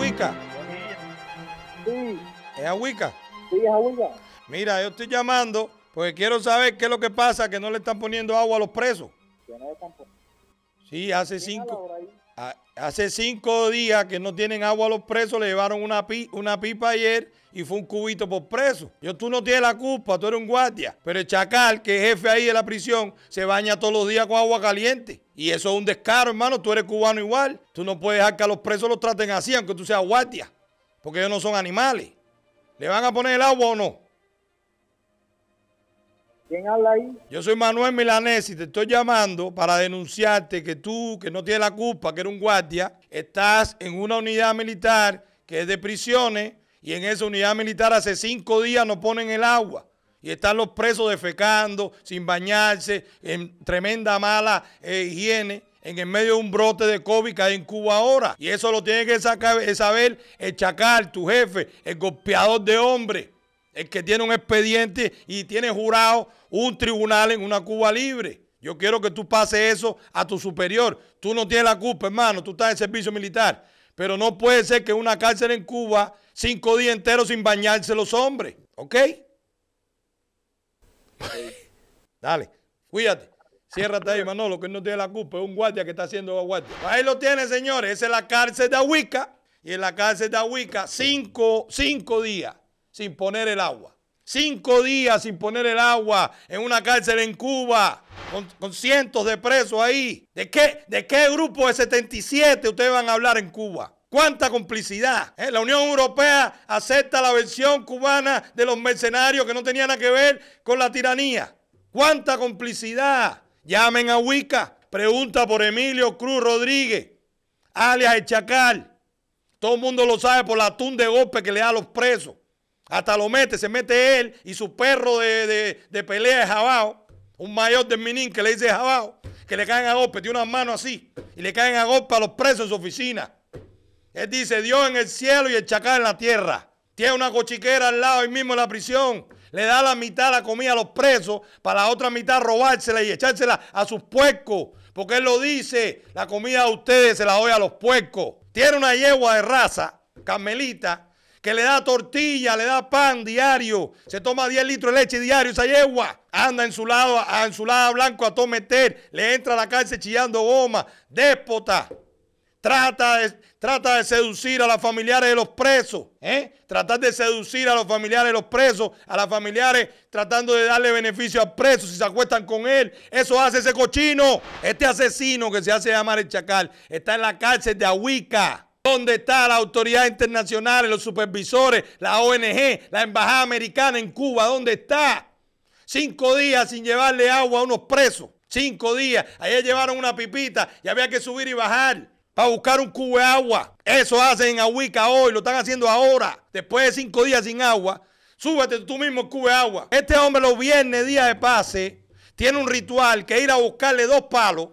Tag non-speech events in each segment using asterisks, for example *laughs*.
Sí. ¿Es Sí, es Mira, yo estoy llamando porque quiero saber qué es lo que pasa, que no le están poniendo agua a los presos. Sí, hace cinco. Hace cinco días que no tienen agua a los presos, le llevaron una, pipa ayer y fue un cubito por preso. Yo, tú no tienes la culpa, tú eres un guardia. Pero el chacal, que es jefe ahí de la prisión, se baña todos los días con agua caliente. Y eso es un descaro, hermano. Tú eres cubano igual. Tú no puedes dejar que a los presos los traten así, aunque tú seas guardia. Porque ellos no son animales. ¿Le van a poner el agua o no? Yo soy Manuel Milanés y te estoy llamando para denunciarte que tú, que no tienes la culpa, que eres un guardia, estás en una unidad militar que es de prisiones y en esa unidad militar hace cinco días no ponen el agua. Y están los presos defecando, sin bañarse, en tremenda mala eh, higiene en el medio de un brote de COVID que hay en Cuba ahora. Y eso lo tiene que eh, saber el chacal, tu jefe, el golpeador de hombres el que tiene un expediente y tiene jurado un tribunal en una Cuba libre. Yo quiero que tú pases eso a tu superior. Tú no tienes la culpa, hermano, tú estás en servicio militar. Pero no puede ser que una cárcel en Cuba, cinco días enteros sin bañarse los hombres, ¿ok? *laughs* Dale, cuídate. Ciérrate ahí, Lo que no tiene la culpa, es un guardia que está haciendo guardia. Ahí lo tiene, señores, esa es la cárcel de Ahuica. Y en la cárcel de Ahuica, cinco días sin poner el agua. Cinco días sin poner el agua en una cárcel en Cuba, con, cientos de presos ahí. ¿De qué, ¿De qué grupo de 77 ustedes van a hablar en Cuba? ¿Cuánta complicidad? ¿eh? La Unión Europea acepta la versión cubana de los mercenarios que no tenían nada que ver con la tiranía. ¿Cuánta complicidad? Llamen a Wicca, pregunta por Emilio Cruz Rodríguez, alias el Chacal. Todo el mundo lo sabe por la atún de golpe que le da a los presos. Hasta lo mete, se mete él y su perro de, pelea de Jabao, un mayor del Minin que le dice Jabao, que le caen a golpe, tiene una mano así, y le caen a golpe a los presos en su oficina. Él dice, Dios en el cielo y el chacal en la tierra. Tiene una cochiquera al lado ahí mismo en la prisión. Le da la mitad de la comida a los presos para la otra mitad robársela y echársela a sus puercos. Porque él lo dice, la comida a ustedes se la doy a los puecos Tiene una yegua de raza, Carmelita, que le da tortilla, le da pan diario, se toma 10 litros de leche diario, esa yegua anda en su lado, en su lado blanco a todo meter, le entra a la cárcel chillando goma, déspota. Trata de, trata de seducir a los familiares de los presos. ¿eh? Tratar de seducir a los familiares de los presos, a las familiares tratando de darle beneficio a presos si se acuestan con él. Eso hace ese cochino. Este asesino que se hace llamar el chacal está en la cárcel de Ahuica. ¿Dónde está la autoridad internacional, los supervisores, la ONG, la embajada americana en Cuba? ¿Dónde está? Cinco días sin llevarle agua a unos presos. Cinco días. Ayer llevaron una pipita y había que subir y bajar para buscar un cubo de agua. Eso hacen en Ahuica hoy, lo están haciendo ahora. Después de cinco días sin agua, súbete tú mismo el cubo de agua. Este hombre los viernes, día de pase, tiene un ritual que ir a buscarle dos palos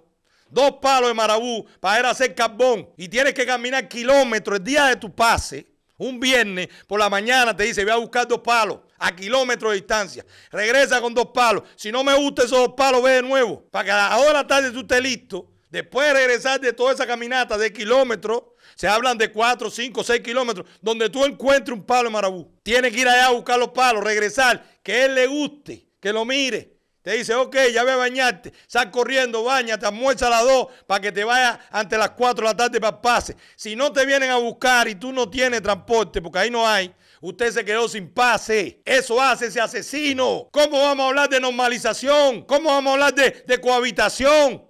dos palos de marabú para ir a hacer carbón y tienes que caminar kilómetros el día de tu pase, un viernes por la mañana te dice, voy a buscar dos palos a kilómetros de distancia. Regresa con dos palos. Si no me gustan esos dos palos, ve de nuevo. Para que a la hora de tarde tú estés listo. Después de regresar de toda esa caminata de kilómetros, se hablan de 4, cinco, seis kilómetros, donde tú encuentres un palo de marabú. Tienes que ir allá a buscar los palos, regresar, que él le guste, que lo mire, te dice, ok, ya voy a bañarte. Sal corriendo, bañate, almuerza a las 2 para que te vayas ante las 4 de la tarde para pase. Si no te vienen a buscar y tú no tienes transporte, porque ahí no hay, usted se quedó sin pase. Eso hace ese asesino. ¿Cómo vamos a hablar de normalización? ¿Cómo vamos a hablar de cohabitación?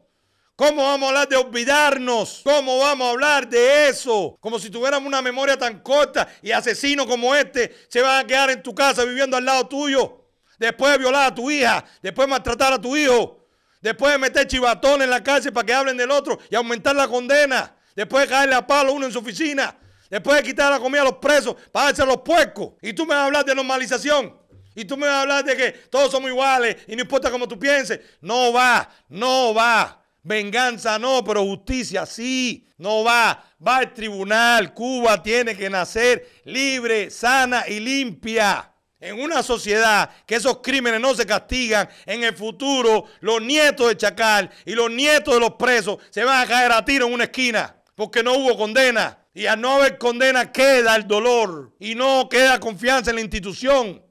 ¿Cómo vamos a hablar de olvidarnos? ¿Cómo vamos a hablar de eso? Como si tuviéramos una memoria tan corta y asesinos como este se van a quedar en tu casa viviendo al lado tuyo después de violar a tu hija, después de maltratar a tu hijo, después de meter chivatón en la cárcel para que hablen del otro y aumentar la condena, después de caerle a palo uno en su oficina, después de quitar la comida a los presos para darse a los puercos. Y tú me vas a hablar de normalización. Y tú me vas a hablar de que todos somos iguales y no importa cómo tú pienses. No va, no va. Venganza no, pero justicia sí. No va. Va al tribunal. Cuba tiene que nacer libre, sana y limpia. En una sociedad que esos crímenes no se castigan, en el futuro los nietos de Chacal y los nietos de los presos se van a caer a tiro en una esquina porque no hubo condena. Y al no haber condena queda el dolor y no queda confianza en la institución.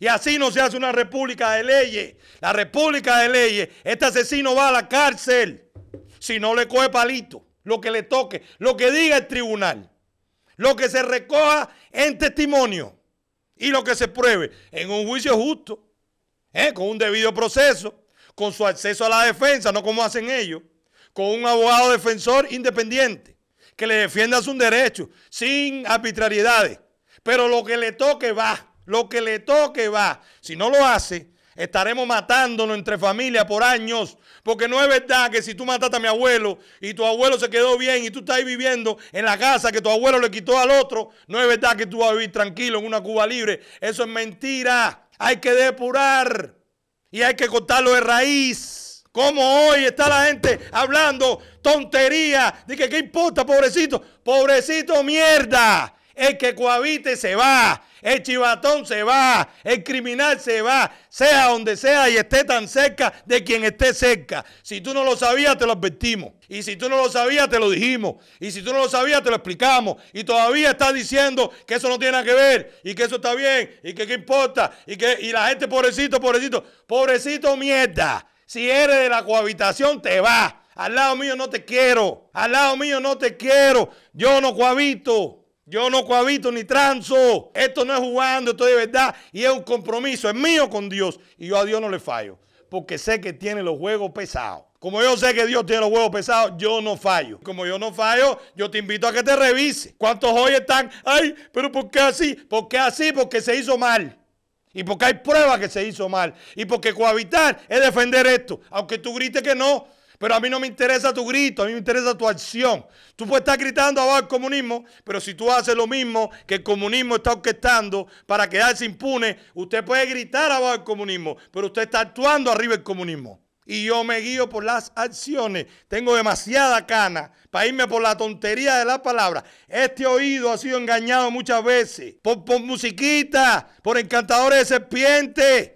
Y así no se hace una república de leyes. La república de leyes, este asesino va a la cárcel si no le coge palito, lo que le toque, lo que diga el tribunal, lo que se recoja en testimonio. Y lo que se pruebe en un juicio justo, ¿eh? con un debido proceso, con su acceso a la defensa, no como hacen ellos, con un abogado defensor independiente que le defienda sus derechos sin arbitrariedades. Pero lo que le toque va, lo que le toque va. Si no lo hace, Estaremos matándonos entre familias por años. Porque no es verdad que si tú mataste a mi abuelo y tu abuelo se quedó bien y tú estás viviendo en la casa que tu abuelo le quitó al otro, no es verdad que tú vas a vivir tranquilo en una Cuba libre. Eso es mentira. Hay que depurar y hay que cortarlo de raíz. Como hoy está la gente hablando tontería. Dice, ¿qué importa, pobrecito? Pobrecito, mierda. El que cohabite se va, el chivatón se va, el criminal se va, sea donde sea y esté tan cerca de quien esté cerca. Si tú no lo sabías, te lo advertimos. Y si tú no lo sabías, te lo dijimos. Y si tú no lo sabías, te lo explicamos. Y todavía estás diciendo que eso no tiene nada que ver y que eso está bien y que qué importa. Y, que, la gente, pobrecito, pobrecito, pobrecito mierda. Si eres de la cohabitación, te va. Al lado mío no te quiero. Al lado mío no te quiero. Yo no cohabito. Yo no cohabito ni transo. Esto no es jugando, esto de verdad. Y es un compromiso, es mío con Dios. Y yo a Dios no le fallo. Porque sé que tiene los juegos pesados. Como yo sé que Dios tiene los juegos pesados, yo no fallo. Como yo no fallo, yo te invito a que te revise. ¿Cuántos hoy están? Ay, pero ¿por qué así? ¿Por qué así? Porque se hizo mal. Y porque hay pruebas que se hizo mal. Y porque cohabitar es defender esto. Aunque tú grites que no, pero a mí no me interesa tu grito, a mí me interesa tu acción. Tú puedes estar gritando abajo el comunismo, pero si tú haces lo mismo que el comunismo está orquestando para quedarse impune, usted puede gritar abajo el comunismo, pero usted está actuando arriba del comunismo. Y yo me guío por las acciones. Tengo demasiada cana para irme por la tontería de las palabras. Este oído ha sido engañado muchas veces por, por musiquita, por encantadores de serpientes.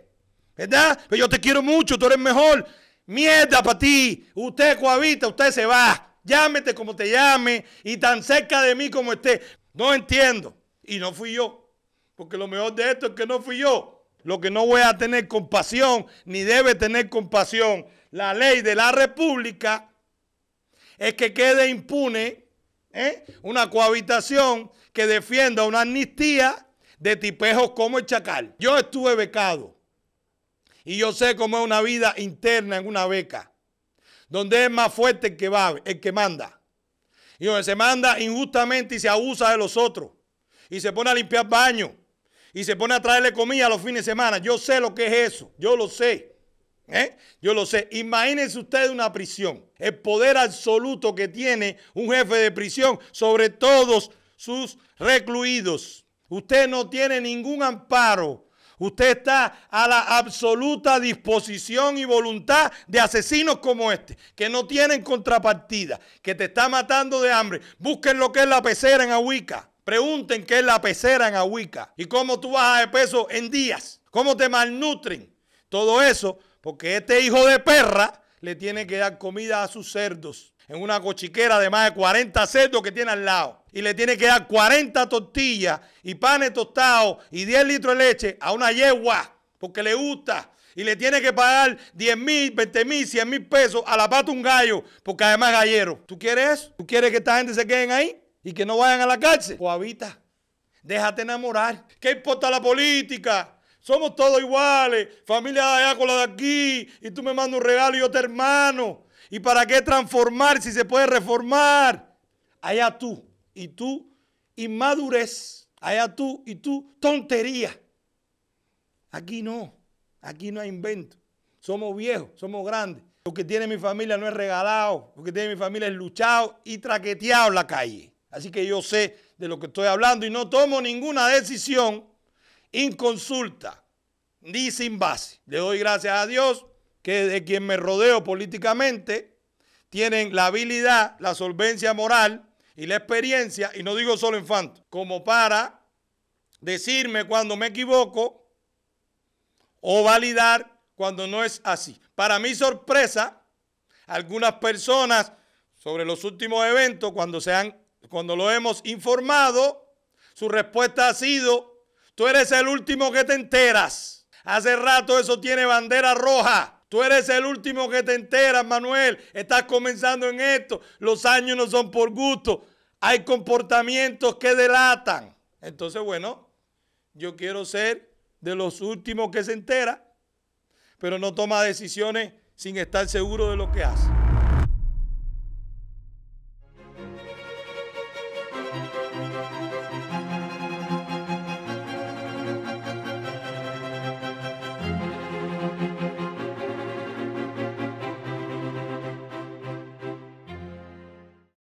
¿Verdad? Pero pues yo te quiero mucho, tú eres mejor. Mierda para ti. Usted, cohabita, usted se va. Llámete como te llame y tan cerca de mí como esté. No entiendo. Y no fui yo. Porque lo mejor de esto es que no fui yo. Lo que no voy a tener compasión, ni debe tener compasión, la ley de la República, es que quede impune ¿eh? una cohabitación que defienda una amnistía de tipejos como el Chacal. Yo estuve becado y yo sé cómo es una vida interna en una beca, donde es más fuerte el que va, el que manda. Y donde se manda injustamente y se abusa de los otros. Y se pone a limpiar baños. Y se pone a traerle comida los fines de semana. Yo sé lo que es eso. Yo lo sé. ¿Eh? Yo lo sé. Imagínense ustedes una prisión. El poder absoluto que tiene un jefe de prisión sobre todos sus recluidos. Usted no tiene ningún amparo Usted está a la absoluta disposición y voluntad de asesinos como este, que no tienen contrapartida, que te está matando de hambre. Busquen lo que es la pecera en Ahuica. Pregunten qué es la pecera en Ahuica y cómo tú bajas de peso en días, cómo te malnutren. Todo eso, porque este hijo de perra le tiene que dar comida a sus cerdos en una cochiquera de más de 40 cerdos que tiene al lado. Y le tiene que dar 40 tortillas y panes tostados y 10 litros de leche a una yegua porque le gusta. Y le tiene que pagar 10 mil, 20 mil, 100 mil pesos a la pata un gallo porque además es gallero. ¿Tú quieres eso? ¿Tú quieres que esta gente se queden ahí y que no vayan a la cárcel? Coavita, déjate enamorar. ¿Qué importa la política? Somos todos iguales, familia de allá con la de aquí, y tú me mandas un regalo y yo te hermano. ¿Y para qué transformar si se puede reformar? Allá tú y tú, inmadurez. Allá tú y tú, tontería. Aquí no, aquí no hay invento. Somos viejos, somos grandes. Lo que tiene mi familia no es regalado, lo que tiene mi familia es luchado y traqueteado en la calle. Así que yo sé de lo que estoy hablando y no tomo ninguna decisión inconsulta ni sin base. Le doy gracias a Dios que de quien me rodeo políticamente tienen la habilidad, la solvencia moral y la experiencia, y no digo solo infanto, como para decirme cuando me equivoco o validar cuando no es así. Para mi sorpresa, algunas personas sobre los últimos eventos, cuando, se han, cuando lo hemos informado, su respuesta ha sido Tú eres el último que te enteras. Hace rato eso tiene bandera roja. Tú eres el último que te enteras, Manuel. Estás comenzando en esto. Los años no son por gusto. Hay comportamientos que delatan. Entonces, bueno, yo quiero ser de los últimos que se entera, pero no toma decisiones sin estar seguro de lo que hace.